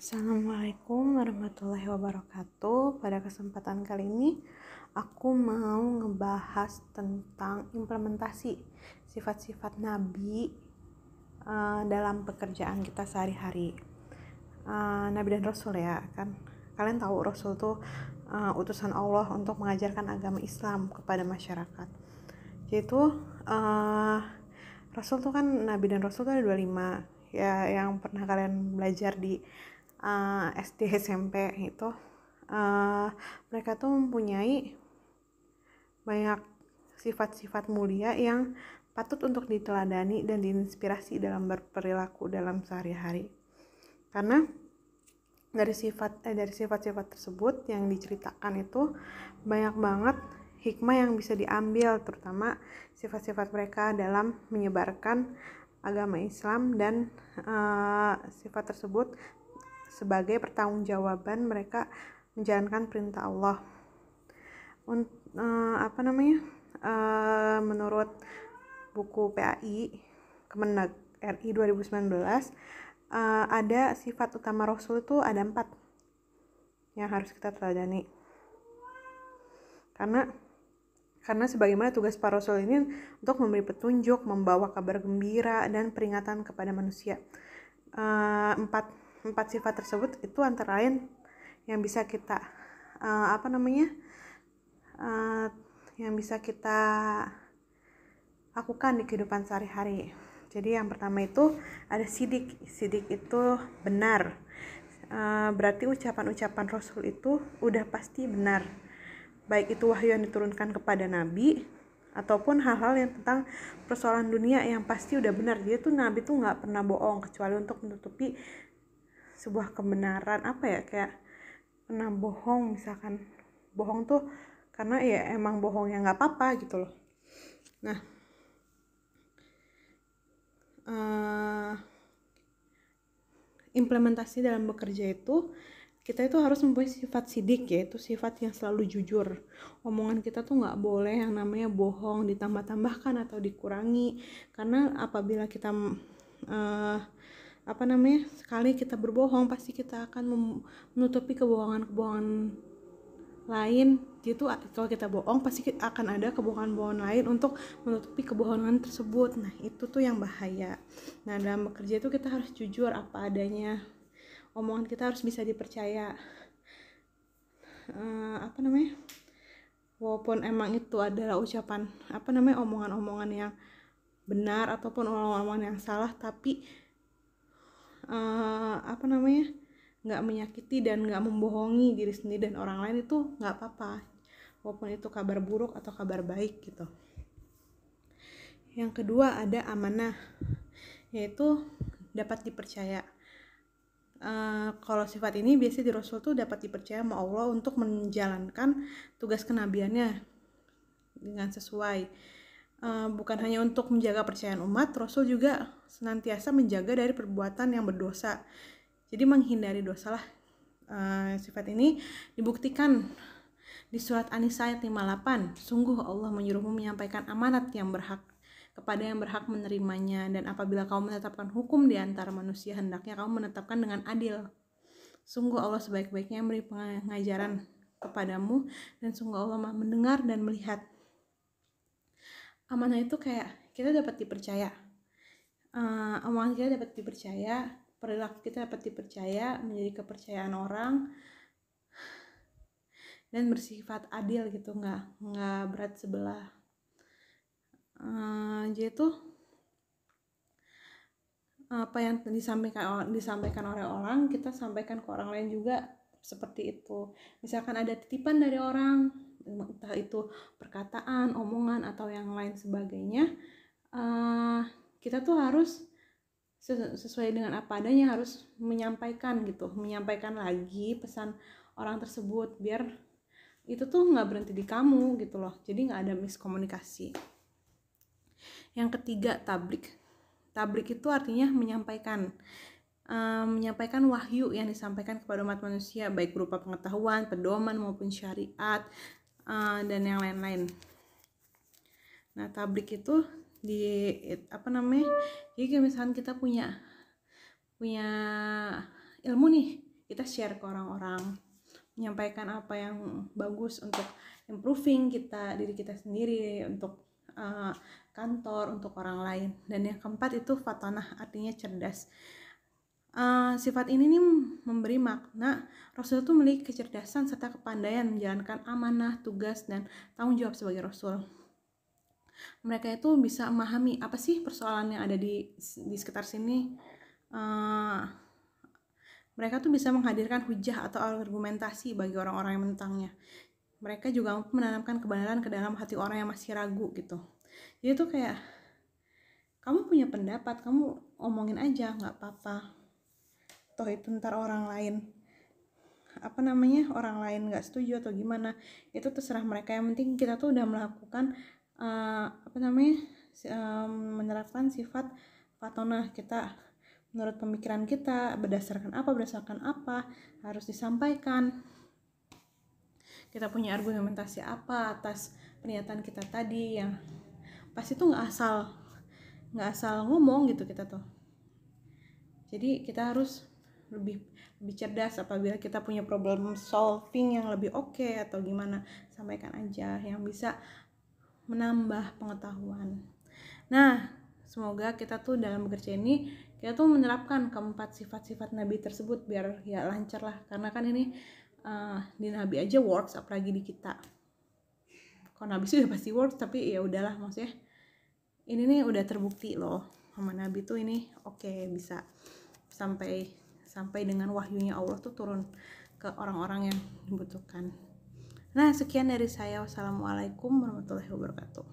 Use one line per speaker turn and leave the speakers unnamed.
Assalamualaikum warahmatullahi wabarakatuh. Pada kesempatan kali ini, aku mau ngebahas tentang implementasi sifat-sifat Nabi uh, dalam pekerjaan kita sehari-hari. Uh, Nabi dan Rasul ya, kan? Kalian tahu Rasul tuh uh, utusan Allah untuk mengajarkan agama Islam kepada masyarakat. Yaitu uh, Rasul tuh kan Nabi dan Rasul tuh ada 25 ya yang pernah kalian belajar di uh, SD SMP itu uh, eh, mereka tuh mempunyai banyak sifat-sifat mulia yang patut untuk diteladani dan diinspirasi dalam berperilaku dalam sehari-hari karena dari sifat eh, dari sifat-sifat tersebut yang diceritakan itu banyak banget hikmah yang bisa diambil terutama sifat-sifat mereka dalam menyebarkan agama Islam dan uh, sifat tersebut sebagai pertanggungjawaban mereka menjalankan perintah Allah. Unt, uh, eh, apa namanya? Uh, menurut buku PAI Kemenag RI 2019 uh, ada sifat utama Rasul itu ada empat yang harus kita teladani karena karena sebagaimana tugas para rasul ini untuk memberi petunjuk, membawa kabar gembira dan peringatan kepada manusia. Uh, empat empat sifat tersebut itu antara lain yang bisa kita uh, apa namanya uh, yang bisa kita lakukan di kehidupan sehari-hari. Jadi yang pertama itu ada sidik. Sidik itu benar. Uh, berarti ucapan-ucapan Rasul itu udah pasti benar. Baik itu wahyu yang diturunkan kepada Nabi ataupun hal-hal yang tentang persoalan dunia yang pasti udah benar. dia tuh Nabi tuh nggak pernah bohong kecuali untuk menutupi sebuah kebenaran apa ya kayak pernah bohong misalkan bohong tuh karena ya emang bohong yang nggak apa-apa gitu loh nah uh, implementasi dalam bekerja itu kita itu harus mempunyai sifat sidik itu sifat yang selalu jujur omongan kita tuh nggak boleh yang namanya bohong ditambah-tambahkan atau dikurangi karena apabila kita uh, apa namanya sekali kita berbohong pasti kita akan menutupi kebohongan-kebohongan lain itu kalau kita bohong pasti akan ada kebohongan kebohongan lain untuk menutupi kebohongan tersebut nah itu tuh yang bahaya nah dalam bekerja itu kita harus jujur apa adanya omongan kita harus bisa dipercaya uh, apa namanya walaupun emang itu adalah ucapan apa namanya omongan-omongan yang benar ataupun omongan-omongan yang salah tapi uh, apa namanya nggak menyakiti dan nggak membohongi diri sendiri dan orang lain itu nggak apa-apa walaupun itu kabar buruk atau kabar baik gitu yang kedua ada amanah yaitu dapat dipercaya Uh, kalau sifat ini biasanya di Rasul tuh dapat dipercaya sama Allah untuk menjalankan tugas kenabiannya dengan sesuai Eh, bukan hanya untuk menjaga percayaan umat, Rasul juga senantiasa menjaga dari perbuatan yang berdosa. Jadi menghindari dosalah uh, sifat ini dibuktikan di surat An-Nisa ayat 58. Sungguh Allah menyuruhmu menyampaikan amanat yang berhak kepada yang berhak menerimanya dan apabila kamu menetapkan hukum di antara manusia hendaknya kamu menetapkan dengan adil. Sungguh Allah sebaik-baiknya memberi pengajaran kepadamu dan sungguh Allah mendengar dan melihat amanah itu kayak kita dapat dipercaya uh, amanah kita dapat dipercaya perilaku kita dapat dipercaya menjadi kepercayaan orang dan bersifat adil gitu nggak nggak berat sebelah uh, jadi tuh apa yang disampaikan disampaikan oleh orang kita sampaikan ke orang lain juga seperti itu misalkan ada titipan dari orang entah itu perkataan, omongan atau yang lain sebagainya, uh, kita tuh harus sesuai dengan apa adanya harus menyampaikan gitu, menyampaikan lagi pesan orang tersebut biar itu tuh nggak berhenti di kamu gitu loh, jadi nggak ada miskomunikasi. Yang ketiga tablik, tablik itu artinya menyampaikan eh, menyampaikan wahyu yang disampaikan kepada umat manusia baik berupa pengetahuan, pedoman maupun syariat uh, dan yang lain-lain nah tablik itu di apa namanya jadi kayak misalkan kita punya punya ilmu nih kita share ke orang-orang menyampaikan apa yang bagus untuk improving kita diri kita sendiri untuk uh, kantor untuk orang lain dan yang keempat itu fatanah artinya cerdas Uh, sifat ini nih memberi makna Rasul itu memiliki kecerdasan serta kepandaian menjalankan amanah, tugas, dan tanggung jawab sebagai Rasul. Mereka itu bisa memahami apa sih persoalan yang ada di, di sekitar sini. Uh, mereka tuh bisa menghadirkan hujah atau argumentasi bagi orang-orang yang menentangnya. Mereka juga menanamkan kebenaran ke dalam hati orang yang masih ragu gitu. Jadi tuh kayak kamu punya pendapat, kamu omongin aja, nggak apa-apa toh itu ntar orang lain apa namanya orang lain nggak setuju atau gimana itu terserah mereka yang penting kita tuh udah melakukan uh, apa namanya uh, menerapkan sifat fatona kita menurut pemikiran kita berdasarkan apa berdasarkan apa harus disampaikan kita punya argumentasi apa atas pernyataan kita tadi yang pasti tuh nggak asal nggak asal ngomong gitu kita tuh jadi kita harus lebih lebih cerdas apabila kita punya problem solving yang lebih oke okay, atau gimana sampaikan aja yang bisa menambah pengetahuan nah semoga kita tuh dalam bekerja ini kita tuh menerapkan keempat sifat-sifat nabi tersebut biar ya lancar lah karena kan ini uh, di nabi aja works apalagi di kita kalau nabi sudah pasti works tapi ya udahlah maksudnya ini nih udah terbukti loh sama nabi tuh ini oke okay, bisa sampai sampai dengan wahyunya Allah tuh turun ke orang-orang yang dibutuhkan. Nah, sekian dari saya. Wassalamualaikum warahmatullahi wabarakatuh.